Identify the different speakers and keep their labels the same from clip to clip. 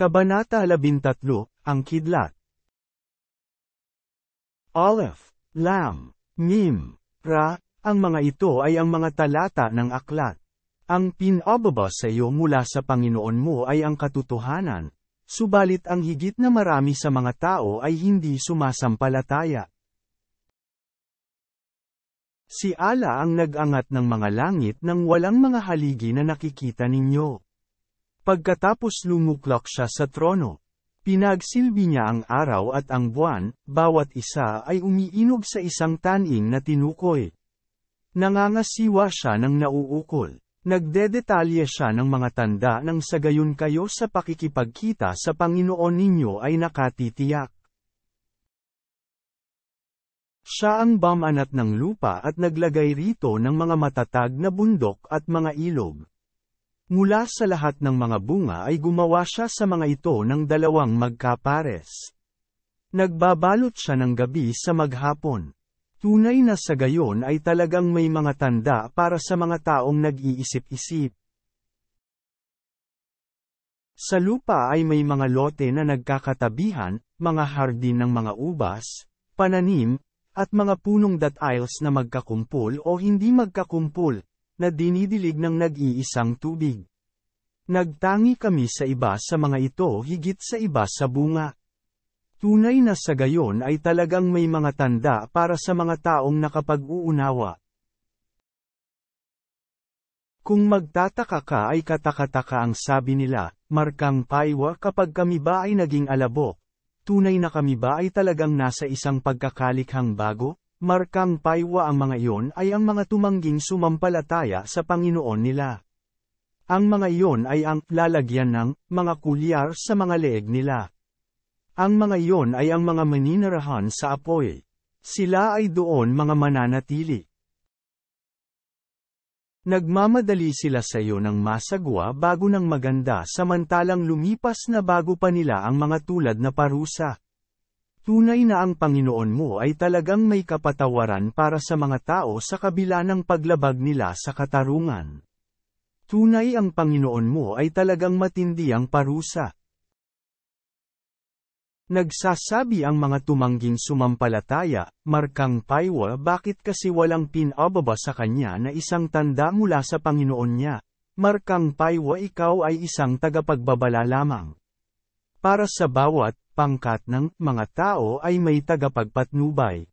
Speaker 1: Kabanata 13, Ang Kidlat Aleph, Lam, Mim, Ra, ang mga ito ay ang mga talata ng aklat. Ang pinababa sa iyo mula sa Panginoon mo ay ang katotohanan, subalit ang higit na marami sa mga tao ay hindi sumasampalataya. Si Ala ang nag-angat ng mga langit nang walang mga haligi na nakikita ninyo. Pagkatapos lumuklak siya sa trono. Pinagsilbi niya ang araw at ang buwan, bawat isa ay umiinog sa isang taning na tinukoy. Nangangasiwa siya ng nauukol. Nagdedetalye siya ng mga tanda nang sa gayon kayo sa pakikipagkita sa Panginoon ninyo ay nakatitiyak. Siya ang bamanat ng lupa at naglagay rito ng mga matatag na bundok at mga ilog. Mula sa lahat ng mga bunga ay gumawa siya sa mga ito ng dalawang magkapares. Nagbabalot siya ng gabi sa maghapon. Tunay na sa gayon ay talagang may mga tanda para sa mga taong nag-iisip-isip. Sa lupa ay may mga lote na nagkakatabihan, mga hardin ng mga ubas, pananim, at mga punong datiles na magkakumpol o hindi magkakumpol, na dinidilig ng nag-iisang tubig. Nagtangi kami sa iba sa mga ito higit sa iba sa bunga. Tunay na sa gayon ay talagang may mga tanda para sa mga taong nakapag-uunawa. Kung magtataka ka ay katakataka ang sabi nila, markang paiwa kapag kami ba ay naging alabok. Tunay na kami ba ay talagang nasa isang pagkakalikhang bago? Markang paiwa ang mga iyon ay ang mga tumangging sumampalataya sa Panginoon nila. Ang mga iyon ay ang lalagyan ng mga kulyar sa mga leeg nila. Ang mga iyon ay ang mga maninirahan sa apoy. Sila ay doon mga mananatili. Nagmamadali sila sa iyo ng masagwa bago ng maganda samantalang lumipas na bago pa nila ang mga tulad na parusa. Tunay na ang Panginoon mo ay talagang may kapatawaran para sa mga tao sa kabila ng paglabag nila sa katarungan. Tunay ang Panginoon mo ay talagang matindi ang parusa. Nagsasabi ang mga tumangging sumampalataya, Markang Paiwa bakit kasi walang pinababa sa kanya na isang tanda mula sa Panginoon niya. Markang Paiwa ikaw ay isang tagapagbabala lamang. Para sa bawat pangkat ng mga tao ay may tagapagpatnubay.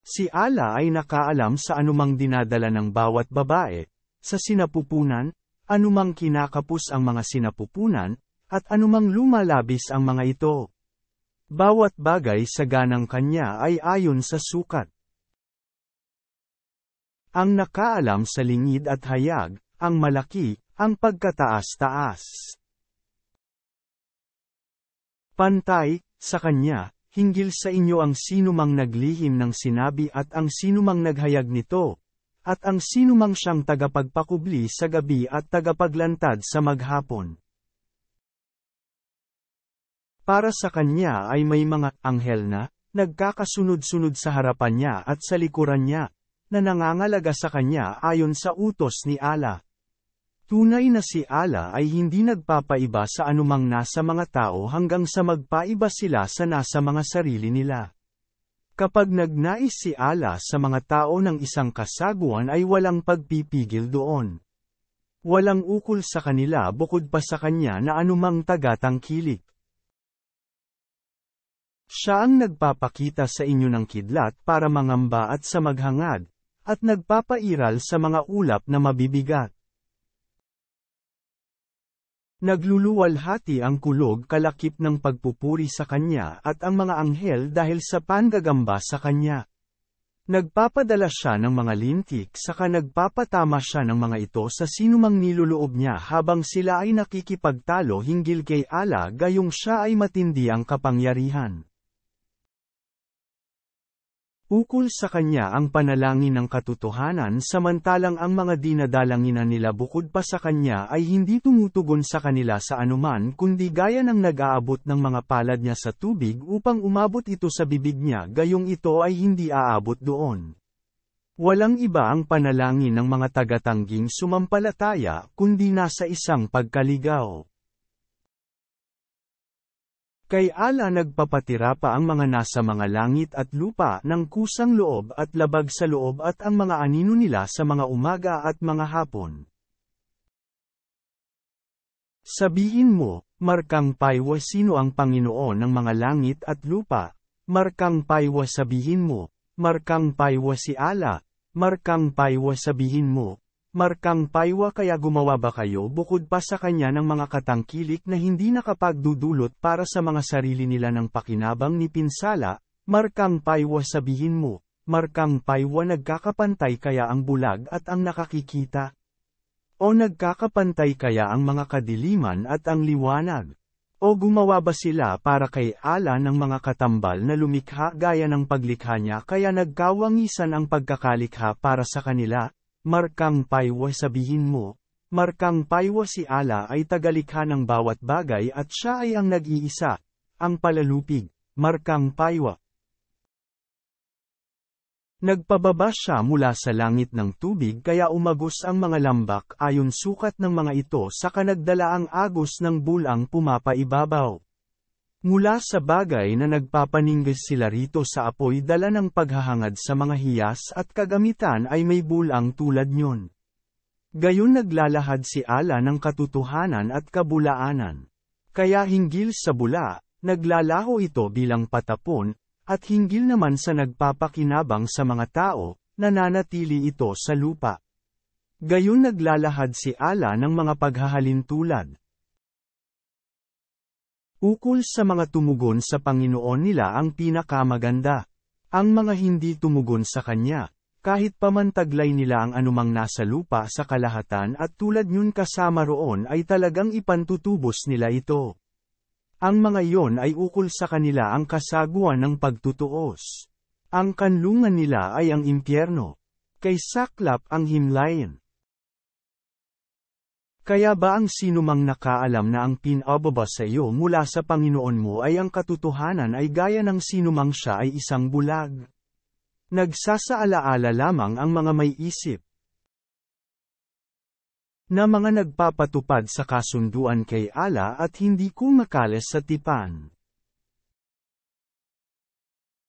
Speaker 1: Si Ala ay nakaalam sa anumang dinadala ng bawat babae, sa sinapupunan, anumang kinakapos ang mga sinapupunan, at anumang lumalabis ang mga ito. Bawat bagay sa ganang kanya ay ayon sa sukat. Ang nakaalam sa lingid at hayag, ang malaki, ang pagkataas-taas. Pantay, sa kanya, hinggil sa inyo ang sinumang naglihim ng sinabi at ang sinumang naghayag nito, at ang sinumang siyang tagapagpakubli sa gabi at tagapaglantad sa maghapon. Para sa kanya ay may mga anghel na, nagkakasunod-sunod sa harapan niya at sa likuran niya, na nangangalaga sa kanya ayon sa utos ni Allah. Tunay na si Ala ay hindi nagpapaiba sa anumang nasa mga tao hanggang sa magpaiba sila sa nasa mga sarili nila. Kapag nagnais si Ala sa mga tao ng isang kasaguan ay walang pagpipigil doon. Walang ukol sa kanila bukod pa sa kanya na anumang tagatangkilik. Siya ang nagpapakita sa inyo ng kidlat para mangamba at sa maghangad, at nagpapairal sa mga ulap na mabibigat. Nagluluwalhati ang kulog kalakip ng pagpupuri sa kanya at ang mga anghel dahil sa panggagamba sa kanya. Nagpapadala siya ng mga lintik saka nagpapatama siya ng mga ito sa sinumang niluloob niya habang sila ay nakikipagtalo hinggil kay ala gayong siya ay matindi ang kapangyarihan. Ukol sa kanya ang panalangin ng katotohanan samantalang ang mga dinadalanginan nila bukod pa sa kanya ay hindi tumutugon sa kanila sa anuman kundi gaya ng nag-aabot ng mga palad niya sa tubig upang umabot ito sa bibig niya gayong ito ay hindi aabot doon. Walang iba ang panalangin ng mga tagatangging sumampalataya kundi nasa isang pagkaligaw. Kay Ala nagpapatira pa ang mga nasa mga langit at lupa ng kusang loob at labag sa loob at ang mga anino nila sa mga umaga at mga hapon. Sabihin mo, Markang Paiwa sino ang Panginoon ng mga langit at lupa? Markang Paiwa sabihin mo, Markang Paiwa si Ala, Markang Paiwa sabihin mo, Markang paywa kaya gumawa ba kayo bukod pa sa kanya ng mga katangkilik na hindi nakapagdudulot para sa mga sarili nila ng pakinabang ni pinsala, markang paywa sabihin mo, markang paywa nagkakapantay kaya ang bulag at ang nakakikita. O nagkakapantay kaya ang mga kadiliman at ang liwanag. O gumawa ba sila para kay ala ng mga katambal na lumikha gaya ng paglikha niya kaya nagkawangisan ang pagkakalikha para sa kanila, Markang paywa sabihin mo. Markang paywa si Ala ay tagalikha ng bawat bagay at siya ay ang nag-iisa, ang palalupig, markang paywa. Nagpababa siya mula sa langit ng tubig kaya umagos ang mga lambak ayon sukat ng mga ito sa kanagdalaang agos ng bulang pumapaibabaw. Mula sa bagay na nagpapaninggis sila rito sa apoy dala ng paghahangad sa mga hiyas at kagamitan ay may bulang tulad nyon. Gayon naglalahad si Ala ng katotohanan at kabulaanan. Kaya hinggil sa bula, naglalaho ito bilang patapon, at hinggil naman sa nagpapakinabang sa mga tao, nananatili ito sa lupa. Gayon naglalahad si Ala ng mga paghahalin tulad. Ukol sa mga tumugon sa Panginoon nila ang pinakamaganda. Ang mga hindi tumugon sa Kanya, kahit pamantaglay nila ang anumang nasa lupa sa kalahatan at tulad yun kasama roon ay talagang ipantutubos nila ito. Ang mga iyon ay ukol sa kanila ang kasaguan ng pagtutuos. Ang kanlungan nila ay ang impyerno. Kay saklap ang himlayan. Kaya ba ang sinumang nakaalam na ang pinababa sa iyo mula sa Panginoon mo ay ang katotohanan ay gaya ng sinumang siya ay isang bulag? Nagsasaalaala lamang ang mga may isip na mga nagpapatupad sa kasunduan kay Ala at hindi kumakalas sa tipan.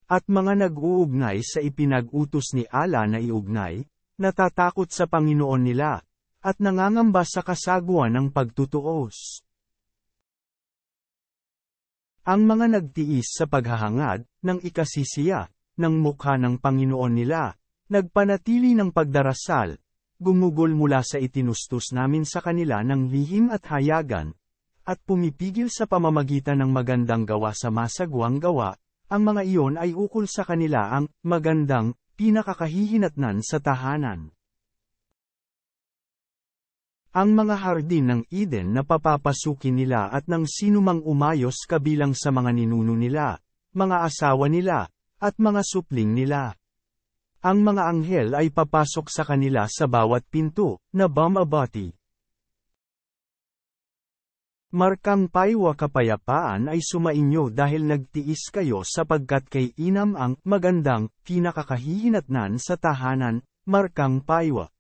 Speaker 1: At mga nag-uugnay sa ipinag-utos ni Ala na iugnay, natatakot sa Panginoon nila, at nangangamba sa kasaguan ng pagtutuos. Ang mga nagtiis sa paghahangad ng ikasisiya ng mukha ng Panginoon nila, nagpanatili ng pagdarasal, gumugol mula sa itinustos namin sa kanila ng lihim at hayagan, at pumipigil sa pamamagitan ng magandang gawa sa masagwang gawa, ang mga iyon ay ukol sa kanila ang magandang pinakakahihinatnan sa tahanan. Ang mga hardin ng Eden na papapasukin nila at ng sinumang umayos kabilang sa mga ninuno nila, mga asawa nila, at mga supling nila. Ang mga anghel ay papasok sa kanila sa bawat pinto, na bamabati. Markang paywa kapayapaan ay sumainyo dahil nagtiis kayo sapagkat kay inam ang magandang pinakakahihinatnan sa tahanan, markang paywa.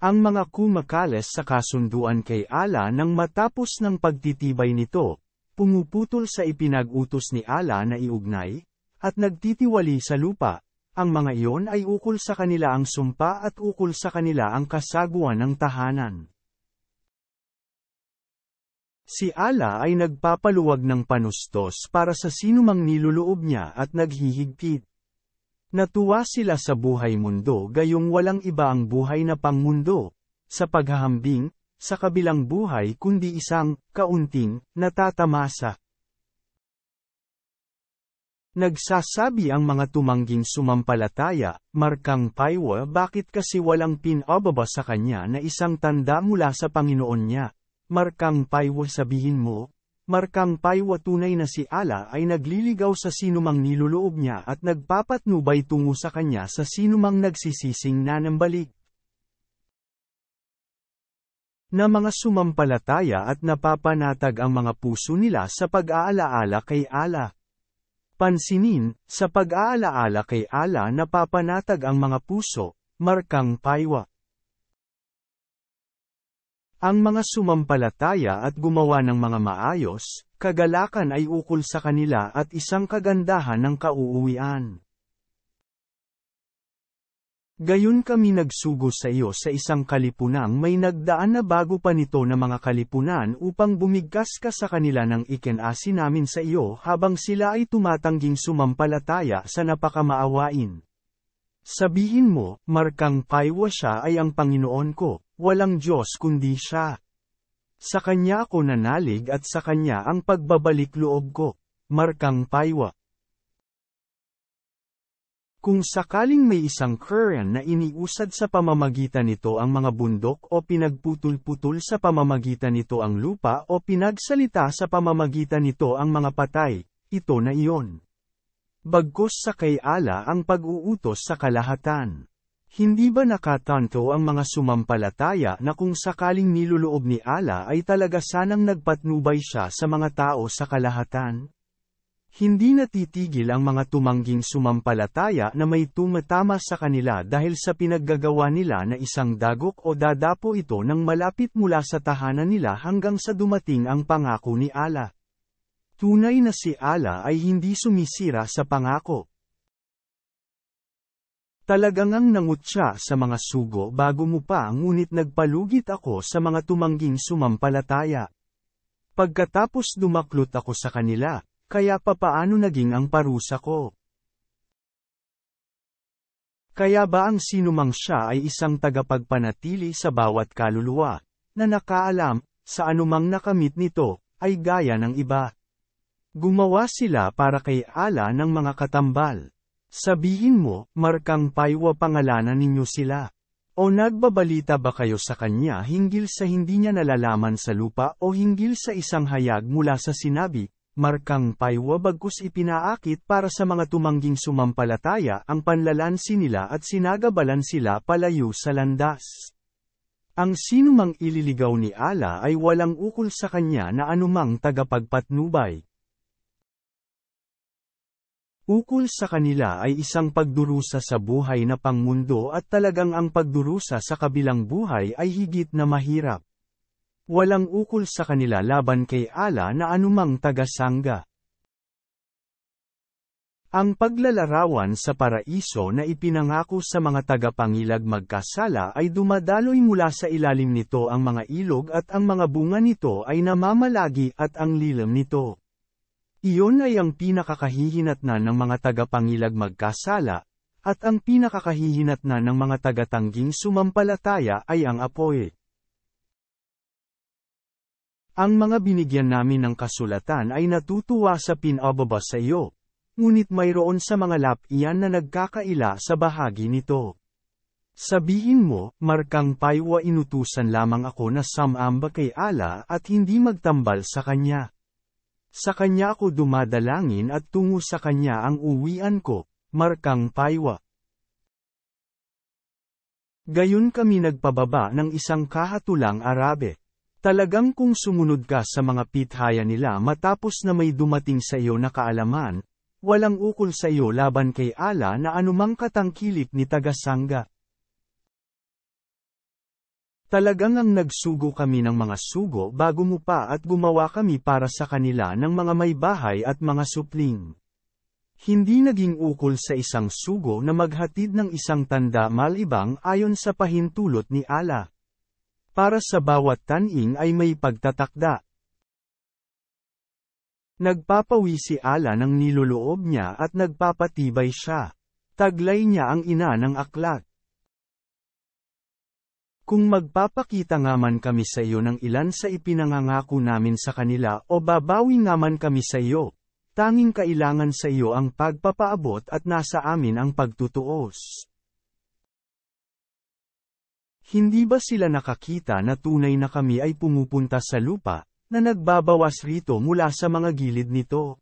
Speaker 1: Ang mga kumakalas sa kasunduan kay Ala nang matapos ng pagtitibay nito, pumuputol sa ipinag-utos ni Ala na iugnay, at nagtitiwali sa lupa, ang mga iyon ay ukol sa kanila ang sumpa at ukol sa kanila ang kasaguan ng tahanan. Si Ala ay nagpapaluwag ng panustos para sa sinumang niluloob niya at naghihigpit. Natuwa sila sa buhay mundo gayong walang iba ang buhay na pangmundo. Sa paghahambing, sa kabilang buhay kundi isang, kaunting, natatamasa. Nagsasabi ang mga tumangging sumampalataya, Markang Paiwa bakit kasi walang pinababa sa kanya na isang tanda mula sa Panginoon niya. Markang Paiwa sabihin mo, Markang paywa tunay na si Ala ay nagliligaw sa sinumang niluloob niya at nagpapatnubay tungo sa kanya sa sinumang nagsisising nanambalik na mga sumampalataya at napapanatag ang mga puso nila sa pag-aalaala kay Ala. Pansinin, sa pag-aalaala kay Ala napapanatag ang mga puso, markang paywa. Ang mga sumampalataya at gumawa ng mga maayos, kagalakan ay ukol sa kanila at isang kagandahan ng kauuwian. Gayon kami nagsugo sa iyo sa isang kalipunang may nagdaan na bago pa nito na mga kalipunan upang bumigkas ka sa kanila ng ikinasi namin sa iyo habang sila ay tumatangging sumampalataya sa napakamaawain. Sabihin mo, Markang Paiwa siya ay ang Panginoon ko. Walang Diyos kundi siya. Sa kanya ako nanalig at sa kanya ang pagbabalik loob ko. Markang Paywa Kung sakaling may isang current na iniusad sa pamamagitan nito ang mga bundok o pinagputol-putol sa pamamagitan nito ang lupa o pinagsalita sa pamamagitan nito ang mga patay, ito na iyon. Bagkos sa kay ala ang pag-uutos sa kalahatan. Hindi ba nakatanto ang mga sumampalataya na kung sakaling niluloob ni Ala ay talaga sanang nagpatnubay siya sa mga tao sa kalahatan? Hindi natitigil ang mga tumangging sumampalataya na may tumatama sa kanila dahil sa pinaggagawa nila na isang dagok o dadapo ito ng malapit mula sa tahanan nila hanggang sa dumating ang pangako ni Ala. Tunay na si Ala ay hindi sumisira sa pangako. Talagang ang nangutya sa mga sugo bago mo pa ngunit nagpalugit ako sa mga tumangging sumampalataya. Pagkatapos dumaklot ako sa kanila, kaya papaano naging ang parusa ko? Kaya ba ang sinumang siya ay isang tagapagpanatili sa bawat kaluluwa, na nakaalam, sa anumang nakamit nito, ay gaya ng iba. Gumawa sila para kay ala ng mga katambal. Sabihin mo, Markang Paiwa pangalanan ninyo sila. O nagbabalita ba kayo sa kanya hinggil sa hindi niya nalalaman sa lupa o hinggil sa isang hayag mula sa sinabi, Markang Paiwa bagkus ipinaakit para sa mga tumangging sumampalataya ang panlalansi nila at sinagabalan sila palayo sa landas. Ang sinumang ililigaw ni Ala ay walang ukol sa kanya na anumang tagapagpatnubay. Ukol sa kanila ay isang pagdurusa sa buhay na pangmundo at talagang ang pagdurusa sa kabilang buhay ay higit na mahirap. Walang ukol sa kanila laban kay ala na anumang tagasangga. Ang paglalarawan sa paraiso na ipinangako sa mga tagapangilag magkasala ay dumadaloy mula sa ilalim nito ang mga ilog at ang mga bunga nito ay namamalagi at ang lilam nito. Iyon ay ang pinakakahihinatnan ng mga tagapangilag magkasala, at ang pinakakahihinatnan ng mga tagatangging sumampalataya ay ang apoy. Ang mga binigyan namin ng kasulatan ay natutuwa sa pinababa sa iyo. Ngunit mayroon sa mga lap na nagkakaila sa bahagi nito. Sabihin mo, Markang paywa inutusan lamang ako na samamba kay Ala at hindi magtambal sa kanya. Sa kanya ako dumadalangin at tungo sa kanya ang uwian ko, Markang Paiwa. Gayon kami nagpababa ng isang kahatulang Arabe. Talagang kung sumunod ka sa mga pithaya nila matapos na may dumating sa iyo na kaalaman, walang ukol sa iyo laban kay ala na anumang katangkilik ni tagasangga. Talagang ang nagsugo kami ng mga sugo bago mo pa at gumawa kami para sa kanila ng mga may bahay at mga supling. Hindi naging ukol sa isang sugo na maghatid ng isang tanda malibang ayon sa pahintulot ni Ala. Para sa bawat taning ay may pagtatakda. Nagpapawi si Ala ng niluloob niya at nagpapatibay siya. Taglay niya ang ina ng aklat. Kung magpapakita nga man kami sa iyo ng ilan sa ipinangangako namin sa kanila o babawi nga man kami sa iyo, tanging kailangan sa iyo ang pagpapaabot at nasa amin ang pagtutuos. Hindi ba sila nakakita na tunay na kami ay pumupunta sa lupa, na nagbabawas rito mula sa mga gilid nito?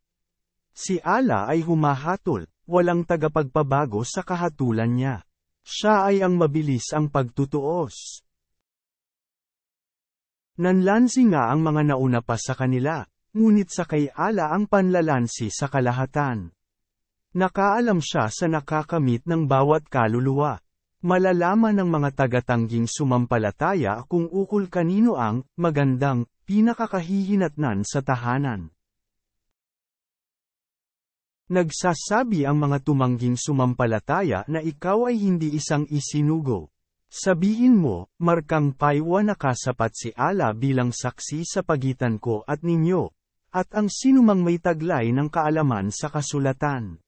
Speaker 1: Si Ala ay humahatol, walang tagapagpabago sa kahatulan niya. Siya ay ang mabilis ang pagtutuos. Nanlansi nga ang mga nauna pa sa kanila, ngunit sa kay Ala ang panlalansi sa kalahatan. Nakaalam siya sa nakakamit ng bawat kaluluwa. Malalaman ng mga tagatangging sumampalataya kung ukol kanino ang magandang pinakakahihinatnan sa tahanan. Nagsasabi ang mga tumangging sumampalataya na ikaw ay hindi isang isinugo. Sabihin mo, markang paywa nakasapat si ala bilang saksi sa pagitan ko at ninyo, at ang sinumang may taglay ng kaalaman sa kasulatan.